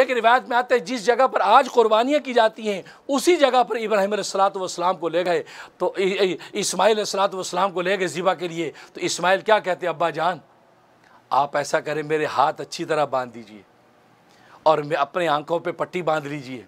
ایک روایت میں آتا ہے جس جگہ پر آج قربانیاں کی جاتی ہیں اسی جگہ پر ابراہیم علیہ کو لے گئے تو اسماعیل علیہ کو لے گئے کے لیے تو اسماعیل کیا کہتے ابا جان آپ ایسا کریں میرے ہاتھ اچھی طرح باندھ دیجئے اور اپنے آنکھوں پہ پٹی باندھ لیجئے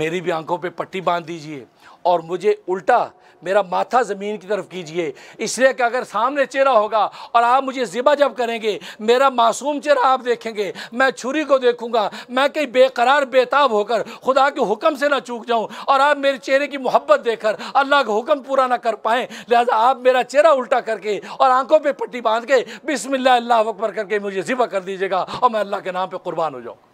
میری بھی آنکھوں پہ پٹی باندھ دیجئے اور مجھے الٹا میرا ماتھا زمین کی طرف کیجئے اس لیے کہ اگر سامنے چہرہ ہوگا اور آپ مجھے ذبح جب کریں گے میرا معصوم چہرہ آپ دیکھیں گے میں چھری کو دیکھوں گا میں کئی بے قرار بے تاب ہو کر خدا کے حکم سے نہ چوک جاؤں اور آپ میرے چہرے کی محبت دیکھ کر اللہ کا حکم پورا نہ کر پائیں لہذا آپ میرا چہرہ الٹا کر کے اور آنکھوں پہ پٹی باندھ کے بسم اللہ اللہ وقبر کر کے مجھے ذبح کر دیجیے گا اور میں اللہ کے نام پہ قربان ہو جاؤں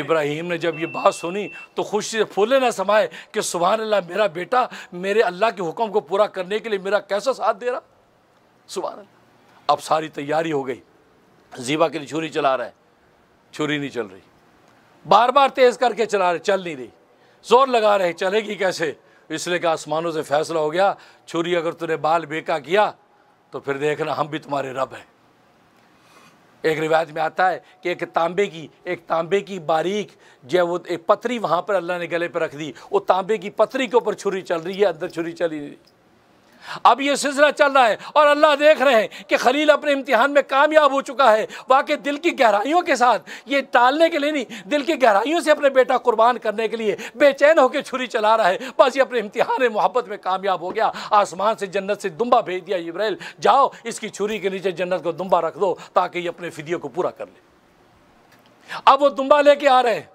ابراہیم نے جب یہ بات سنی تو خوشی سے پھولے نہ سمائے کہ سبحان اللہ میرا بیٹا میرے اللہ کے حکم کو پورا کرنے کے لیے میرا کیسا ساتھ دے رہا سبحان اللہ اب ساری تیاری ہو گئی زیبا کے لیے چھری چلا رہا ہے چھری نہیں چل رہی بار بار تیز کر کے چلا رہے چل نہیں رہی زور لگا رہے چلے گی کیسے اس لیے کہ آسمانوں سے فیصلہ ہو گیا چھری اگر تو نے بال بیکا کیا تو پھر دیکھنا ہم بھی تمہارے رب ہیں ایک روایت میں آتا ہے کہ ایک تانبے کی ایک تانبے کی باریک ہے وہ ایک پتھری وہاں پر اللہ نے گلے پہ رکھ دی وہ تانبے کی پتھری کے اوپر چھری چل رہی ہے اندر چھری چلی رہی ہے اب یہ سلسلہ چل رہا ہے اور اللہ دیکھ رہے ہیں کہ خلیل اپنے امتحان میں کامیاب ہو چکا ہے واقعی دل کی گہرائیوں کے ساتھ یہ ٹالنے کے لیے نہیں دل کی گہرائیوں سے اپنے بیٹا قربان کرنے کے لیے بے چین ہو کے چھری چلا رہا ہے بس یہ اپنے امتحان محبت میں کامیاب ہو گیا آسمان سے جنت سے دمبا بھیج دیا ابراہیل جاؤ اس کی چھری کے نیچے جنت کو دمبا رکھ دو تاکہ یہ اپنے فدیوں کو پورا کر لے اب وہ دمبا لے کے آ رہے ہیں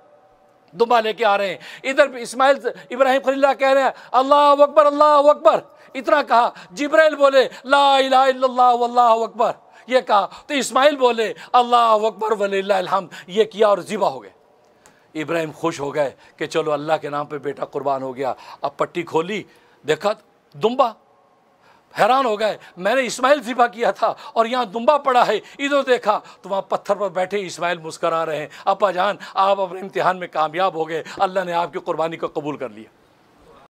دمبا لے کے آ رہے ہیں ادھر اسماعیل ابراہیم خلی اللہ کہہ رہے ہیں اللہ اکبر اللہ اکبر اتنا کہا جبرائیل بولے لا الہ الا اللہ واللہ اکبر یہ کہا تو اسماعیل بولے اللہ اکبر ولی اللہ الحم یہ کیا اور زبا ہو گئے ابراہیم خوش ہو گئے کہ چلو اللہ کے نام پہ بیٹا قربان ہو گیا اب پٹی کھولی دیکھا دمبا حیران ہو گئے میں نے اسماعیل ذبح کیا تھا اور یہاں دمبا پڑا ہے ادھر دیکھا تو وہاں پتھر پر بیٹھے اسماعیل مسکرا رہے ہیں ابا جان آپ اپنے امتحان میں کامیاب ہو گئے اللہ نے آپ کی قربانی کو قبول کر لیا